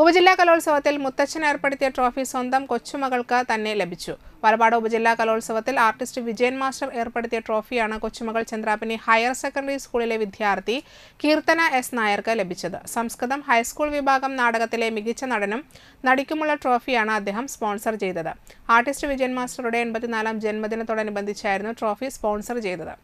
ഉപജില്ലാ കലോത്സവത്തിൽ മുത്തച്ഛൻ ഏർപ്പെടുത്തിയ ട്രോഫി സ്വന്തം കൊച്ചുമകൾക്ക് തന്നെ ലഭിച്ചു പാലപ്പാട് ഉപജില്ലാ കലോത്സവത്തിൽ ആർട്ടിസ്റ്റ് വിജയൻ മാസ്റ്റർ ഏർപ്പെടുത്തിയ ട്രോഫിയാണ് കൊച്ചുമകൾ ചന്ദ്രാപിനി ഹയർ സെക്കൻഡറി സ്കൂളിലെ വിദ്യാർത്ഥി കീർത്തന എസ് നായർക്ക് ലഭിച്ചത് സംസ്കൃതം ഹൈസ്കൂൾ വിഭാഗം നാടകത്തിലെ മികച്ച നടനും നടിക്കുമുള്ള ട്രോഫിയാണ് അദ്ദേഹം സ്പോൺസർ ചെയ്തത് ആർട്ടിസ്റ്റ് വിജയൻ മാസ്റ്ററുടെ എൺപത്തിനാലാം ജന്മദിനത്തോടനുബന്ധിച്ചായിരുന്നു ട്രോഫി സ്പോൺസർ ചെയ്തത്